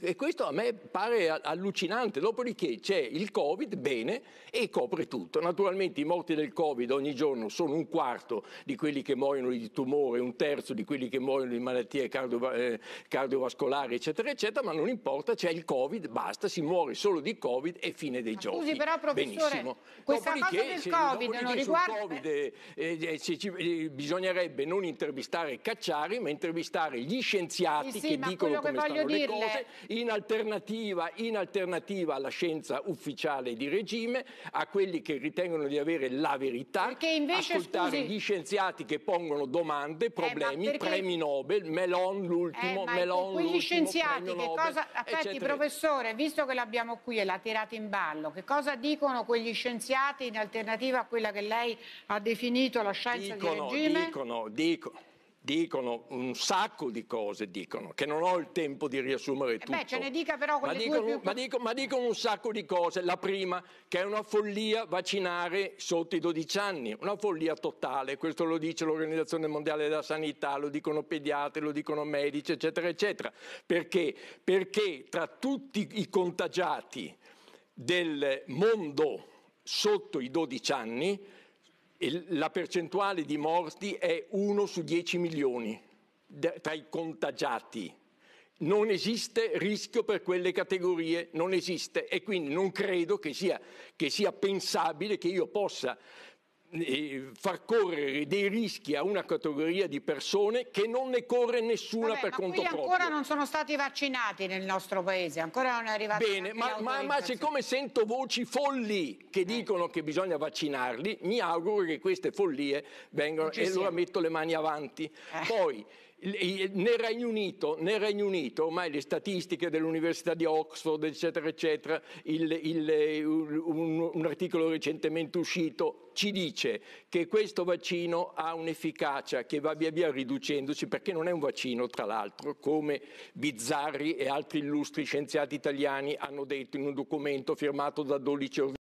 E questo a me pare allucinante, dopodiché c'è il Covid, bene, e copre tutto. Naturalmente i morti del Covid ogni giorno sono un quarto di quelli che muoiono di tumore, un terzo di quelli che muoiono di malattie cardio- eh, cardiovascolari, eccetera, eccetera, ma non importa, c'è il Covid, basta, si muore solo di Covid e fine dei giorni. Scusi però professore, Benissimo. questa dopodiché, cosa del Covid non riguarda... COVID, eh, eh, eh se ci, eh, bisognerebbe non intervistare Cacciari, ma intervistare gli scienziati sì, sì, che dicono come che stanno dirle... cose in alternativa, in alternativa alla scienza ufficiale di regime, a quelli che ritengono di avere la verità, invece, ascoltare scusi, gli scienziati che pongono domande, eh, problemi, eh, perché, premi Nobel, Melon l'ultimo, eh, Melon quegli scienziati che Nobel, cosa... Aspetti eccetera. professore, visto che l'abbiamo qui e l'ha tirato in ballo, che cosa dicono quegli scienziati in alternativa a quella che lei ha definito la scienza dicono, di regime? Dicono, dicono dicono un sacco di cose, dicono, che non ho il tempo di riassumere eh tutto. Beh, ce ne dica però ma dicono, più... ma, dicono, ma dicono un sacco di cose. La prima, che è una follia vaccinare sotto i 12 anni, una follia totale. Questo lo dice l'Organizzazione Mondiale della Sanità, lo dicono pediatri, lo dicono medici, eccetera, eccetera. Perché? Perché tra tutti i contagiati del mondo sotto i 12 anni la percentuale di morti è 1 su 10 milioni tra i contagiati. Non esiste rischio per quelle categorie, non esiste e quindi non credo che sia, che sia pensabile che io possa far correre dei rischi a una categoria di persone che non ne corre nessuna Vabbè, per conto proprio. ancora non sono stati vaccinati nel nostro paese, ancora non è arrivato Bene, ma, ma, ma, siccome sento voci folli che eh. dicono che bisogna vaccinarli, mi auguro che queste follie vengano e allora metto le mani avanti. Eh. Poi nel Regno, Unito, nel Regno, Unito, ormai le statistiche dell'Università di Oxford, eccetera, eccetera, il, il, un, un articolo recentemente uscito ci dice che questo vaccino ha un'efficacia che va via via riducendosi, perché non è un vaccino, tra l'altro, come Bizzarri e altri illustri scienziati italiani hanno detto in un documento firmato da 12 organizzazioni